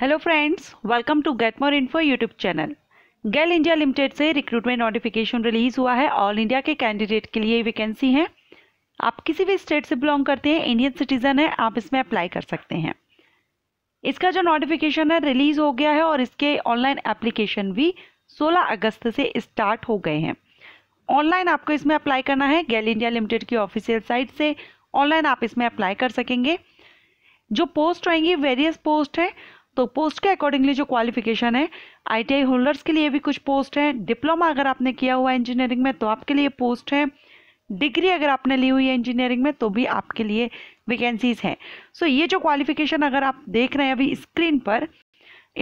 hello friends welcome to get more info YouTube channel GAIL India limited से recruitment notification release हुआ है all India के candidate के लिए वैकेंसी है आप किसी भी स्टेट से बिलोंग करते हैं इंडियन सिटीजन है आप इसमें अप्लाई कर सकते हैं इसका जो नोटिफिकेशन है रिलीज हो गया है और इसके ऑनलाइन एप्लीकेशन भी सोलह अगस्त से स्टार्ट हो गए हैं ऑनलाइन आपको इसमें अप्लाई करना है गेल इंडिया लिमिटेड की ऑफिशियल साइट से ऑनलाइन आप इसमें अप्लाई कर सकेंगे जो पोस्ट रहेंगी वेरियस पोस्ट हैं तो पोस्ट के अकॉर्डिंगली जो क्वालिफिकेशन है आईटीआई होल्डर्स के लिए भी कुछ पोस्ट हैं डिप्लोमा अगर आपने किया हुआ है इंजीनियरिंग में तो आपके लिए पोस्ट है डिग्री अगर आपने ली हुई है इंजीनियरिंग में तो भी आपके लिए वैकेंसीज हैं सो so, ये जो क्वालिफिकेशन अगर आप देख रहे हैं अभी स्क्रीन पर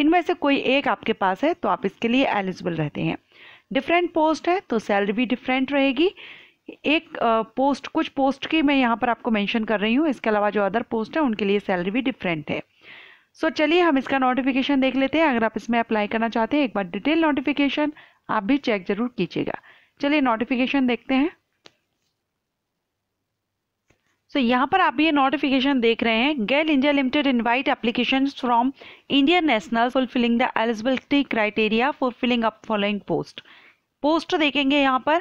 इनमें से कोई एक आपके पास है तो आप इसके लिए एलिजिबल रहते हैं डिफरेंट पोस्ट है तो सैलरी भी डिफरेंट रहेगी एक पोस्ट कुछ पोस्ट की मैं यहाँ पर आपको मेंशन कर रही हूँ इसके अलावा जो अदर पोस्ट है उनके लिए सैलरी भी डिफरेंट है सो चलिए हम इसका नोटिफिकेशन देख लेते हैं अगर आप इसमें अप्लाई करना चाहते हैं एक बार डिटेल नोटिफिकेशन आप भी चेक जरूर कीजिएगा चलिए नोटिफिकेशन देखते हैं सो so, यहाँ पर आप ये नोटिफिकेशन देख रहे हैं GAIL India limited invite application from Indian national fulfilling the eligibility criteria fulfilling of following post post देखेंगे यहाँ पर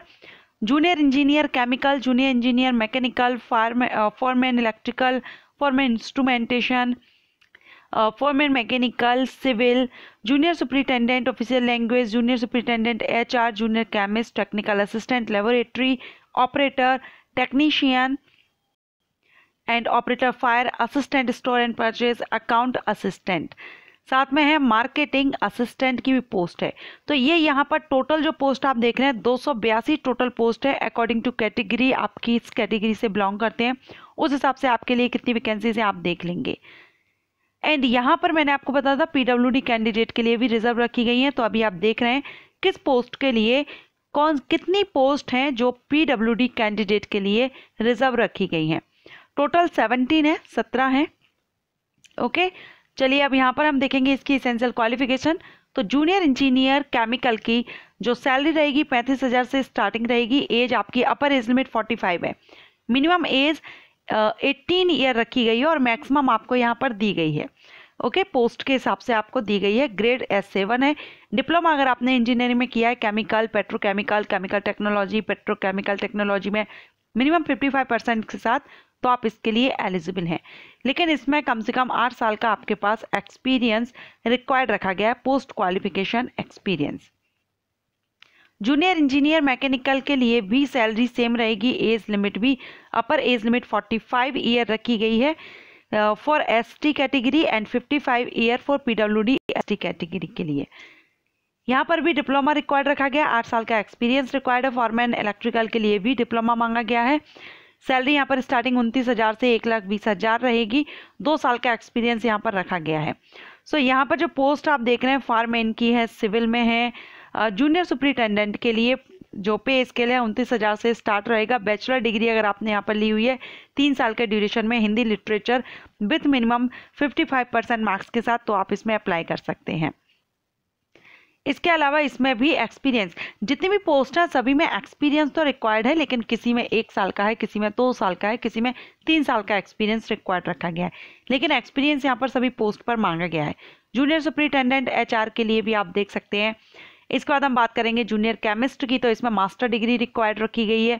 junior engineer chemical junior engineer mechanical form foreman electrical foreman instrumentation foreman mechanical civil junior superintendent official language junior H R junior chemist technical assistant laboratory operator technician and operator fire assistant store and purchase account assistant साथ में है marketing assistant की भी post है तो ये यहाँ पर टोटल जो पोस्ट आप देख रहे हैं दो टोटल पोस्ट है अकॉर्डिंग टू कैटेगरी आप किस कैटेगरी से बिलोंग करते हैं उस हिसाब से आपके लिए कितनी वैकेंसीज हैं आप देख लेंगे एंड यहाँ पर मैंने आपको बताया था पीडब्ल्यू कैंडिडेट के लिए भी रिजर्व रखी गई हैं तो अभी आप देख रहे हैं किस पोस्ट के लिए कौन कितनी पोस्ट हैं जो पीडब्ल्यूडी कैंडिडेट के लिए रिजर्व रखी गई हैं टोटल सेवनटीन है सत्रह है ओके चलिए अब यहाँ पर हम देखेंगे इसकी इसेंशियल क्वालिफिकेशन तो जूनियर इंजीनियर केमिकल की जो सैलरी रहेगी पैंतीस हज़ार से स्टार्टिंग रहेगी एज आपकी upper age limit forty five है मिनिमम एज एट्टीन ईयर रखी गई है और मैक्सिमम आपको यहाँ पर दी गई है ओके okay, पोस्ट के हिसाब से आपको दी गई है ग्रेड एस सेवन है डिप्लोमा अगर आपने इंजीनियरिंग में किया है chemical petrochemical chemical technology petrochemical technology में मिनिमम 55 परसेंट के साथ तो आप इसके लिए एलिजिबल हैं लेकिन इसमें कम से कम आठ साल का आपके पास एक्सपीरियंस रिक्वायर्ड रखा गया है post qualification experience junior engineer mechanical के लिए भी सैलरी सेम रहेगी एज लिमिट भी अपर एज लिमिट 45 ईयर रखी गई है for S T category and 55 year for P W D S T category के लिए यहाँ पर भी डिप्लोमा रिक्वायर्ड रखा गया आठ साल का एक्सपीरियंस रिक्वायर्ड है फॉरमैन इलेक्ट्रिकल के लिए भी डिप्लोमा मांगा गया है सैलरी यहाँ पर स्टार्टिंग उनतीस हज़ार से एक लाख बीस हज़ार रहेगी दो साल का एक्सपीरियंस यहाँ पर रखा गया है सो so, यहाँ पर जो पोस्ट आप देख रहे हैं फार्म की है सिविल में है जूनियर सुप्रिटेंडेंट के लिए जो पे स्केल है उनतीस हज़ार से स्टार्ट रहेगा बैचलर डिग्री अगर आपने यहाँ पर ली हुई है तीन साल के ड्यूरेशन में Hindi literature with minimum fifty five percent marks के साथ तो आप इसमें अप्लाई कर सकते हैं इसके अलावा इसमें भी एक्सपीरियंस जितनी भी पोस्ट हैं सभी में एक्सपीरियंस तो रिक्वायर्ड है लेकिन किसी में एक साल का है किसी में दो तो साल का है किसी में तीन साल का एक्सपीरियंस रिक्वायर्ड रखा गया है लेकिन एक्सपीरियंस यहाँ पर सभी पोस्ट पर मांगा गया है जूनियर सुप्रिटेंडेंट एच के लिए भी आप देख सकते हैं इसके बाद हम बात करेंगे जूनियर केमिस्ट की तो इसमें मास्टर डिग्री रिक्वायर्ड रखी गई है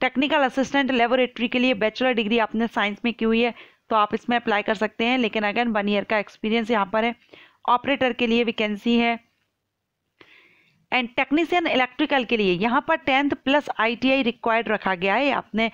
टेक्निकल असिस्टेंट लेबोरेटरी के लिए बैचलर डिग्री आपने साइंस में की हुई है तो आप इसमें अप्लाई कर सकते हैं लेकिन अगेन वन ईयर का एक्सपीरियंस यहाँ पर है ऑपरेटर के लिए वैकेंसी है एंड टेक्नीशियन इलेक्ट्रिकल के लिए यहाँ पर टेंथ प्लस आईटीआई रिक्वायर्ड रखा गया है आपने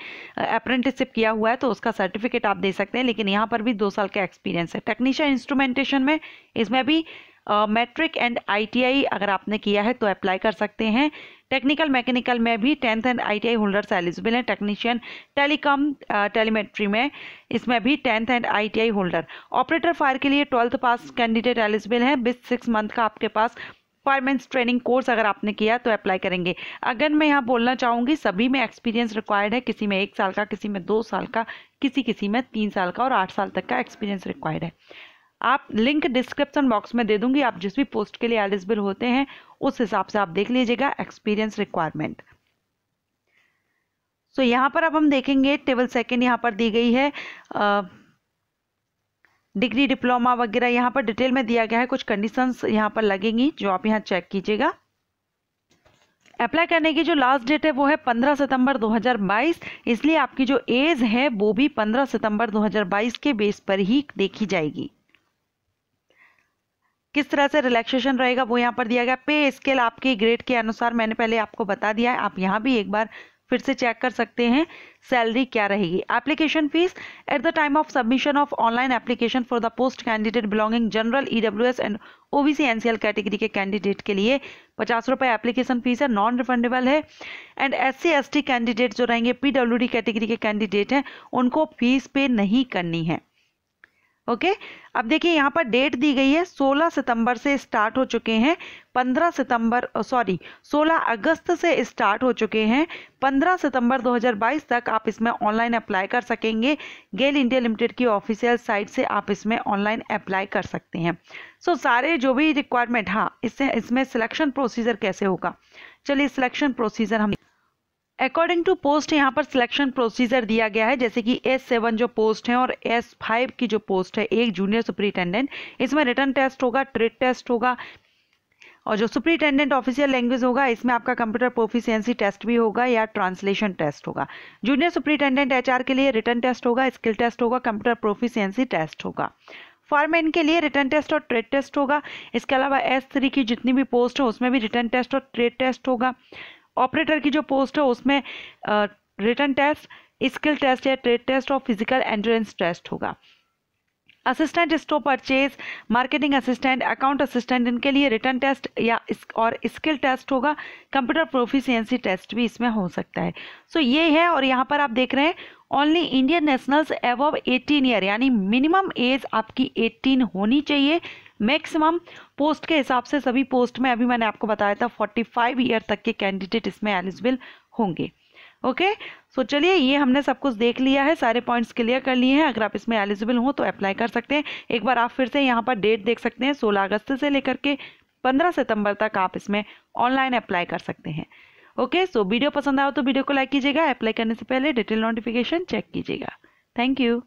अप्रेंटिसशिप किया हुआ है तो उसका सर्टिफिकेट आप दे सकते हैं लेकिन यहाँ पर भी दो साल का एक्सपीरियंस है टेक्नीशियन इंस्ट्रूमेंटेशन में इसमें भी मैट्रिक एंड आईटीआई अगर आपने किया है तो अप्लाई कर सकते हैं टेक्निकल मैकेनिकल में भी tenth and ITI holders eligible हैं टेक्नीशियन टेलीकॉम टेलीमेट्री में इसमें भी tenth and ITI holder operator fire के लिए ट्वेल्थ पास कैंडिडेट एलिजिबल हैं बिस्ट सिक्स मंथ का आपके पास रिक्वायरमेंट्स ट्रेनिंग कोर्स अगर आपने किया तो अप्लाई करेंगे अगर मैं यहाँ बोलना चाहूँगी सभी में एक्सपीरियंस रिक्वायर्ड है किसी में एक साल का किसी में दो साल का किसी किसी में तीन साल का और आठ साल तक का एक्सपीरियंस रिक्वायर्ड है आप लिंक डिस्क्रिप्शन बॉक्स में दे दूंगी आप जिस भी पोस्ट के लिए एलिजिबल होते हैं उस हिसाब से आप देख लीजिएगा एक्सपीरियंस रिक्वायरमेंट सो यहाँ पर अब हम देखेंगे टेबल सेकेंड यहाँ पर दी गई है आ, डिग्री डिप्लोमा वगैरह यहाँ पर डिटेल में दिया गया है कुछ कंडीशंस यहाँ पर लगेंगी जो आप यहाँ चेक कीजिएगा अप्लाई करने की जो लास्ट डेट है वो है 15 सितंबर 2022 इसलिए आपकी जो एज है वो भी 15 सितंबर 2022 के बेस पर ही देखी जाएगी किस तरह से रिलैक्सेशन रहेगा वो यहाँ पर दिया गया पे स्केल आपके ग्रेड के अनुसार मैंने पहले आपको बता दिया है आप यहाँ भी एक बार फिर से चेक कर सकते हैं सैलरी क्या रहेगी application fees at the time of submission of online application for the post candidate belonging general EWS and OBC NCL category के कैंडिडेट के लिए पचास रुपये एप्लीकेशन फीस है नॉन रिफंडेबल है एंड एस सी कैंडिडेट जो रहेंगे डी कैटेगरी के कैंडिडेट हैं उनको फीस पे नहीं करनी है ओके अब देखिए यहाँ पर डेट दी गई है 16 सितंबर से स्टार्ट हो चुके हैं 15 सितंबर सॉरी 16 अगस्त से स्टार्ट हो चुके हैं 15 सितंबर 2022 तक आप इसमें ऑनलाइन अप्लाई कर सकेंगे गेल इंडिया लिमिटेड की ऑफिशियल साइट से आप इसमें ऑनलाइन अप्लाई कर सकते हैं सो so, सारे जो भी रिक्वायरमेंट हाँ इससे इसमें सिलेक्शन प्रोसीजर कैसे होगा चलिए सिलेक्शन प्रोसीजर हम अकॉर्डिंग टू पोस्ट यहाँ पर सिलेक्शन प्रोसीजर दिया गया है जैसे कि एस सेवन जो पोस्ट है और एस फाइव की जो पोस्ट है एक जूनियर सुपरिटेंडेंट इसमें रिटर्न टेस्ट होगा ट्रेड टेस्ट होगा और जो सुपरिटेंडेंट ऑफिशियल लैंग्वेज होगा इसमें आपका कंप्यूटर प्रोफिशियंसी टेस्ट भी होगा या ट्रांसलेशन टेस्ट होगा जूनियर सुपरिटेंडेंट एचआर के लिए रिटर्न टेस्ट होगा स्किल टेस्ट होगा कंप्यूटर प्रोफिशियंसी टेस्ट होगा फॉरमैन के लिए रिटर्न टेस्ट और ट्रेड टेस्ट होगा इसके अलावा एस थ्री की जितनी भी पोस्ट है उसमें भी रिटर्न टेस्ट और ट्रेड टेस्ट होगा ऑपरेटर की जो पोस्ट है उसमें रिटर्न टेस्ट स्किल टेस्ट या ट्रेड टेस्ट और फिजिकल एंड्योरेंस टेस्ट होगा assistant store purchase marketing assistant account assistant इनके लिए रिटर्न टेस्ट या और स्किल टेस्ट होगा कंप्यूटर प्रोफिशियंसी टेस्ट भी इसमें हो सकता है सो so, ये है और यहाँ पर आप देख रहे हैं only Indian nationals above 18 year यानी मिनिमम एज आपकी 18 होनी चाहिए मैक्सिमम पोस्ट के हिसाब से सभी पोस्ट में अभी मैंने आपको बताया था 45 ईयर तक के कैंडिडेट इसमें एलिजिबल होंगे ओके सो चलिए ये हमने सब कुछ देख लिया है सारे पॉइंट्स क्लियर कर लिए हैं अगर आप इसमें एलिजिबल हों तो अप्लाई कर सकते हैं एक बार आप फिर से यहाँ पर डेट देख सकते हैं सोलह अगस्त से लेकर के पंद्रह सितंबर तक आप इसमें ऑनलाइन अप्लाई कर सकते हैं ओके सो वीडियो पसंद आया तो वीडियो को लाइक कीजिएगा अप्लाई करने से पहले डिटेल नोटिफिकेशन चेक कीजिएगा थैंक यू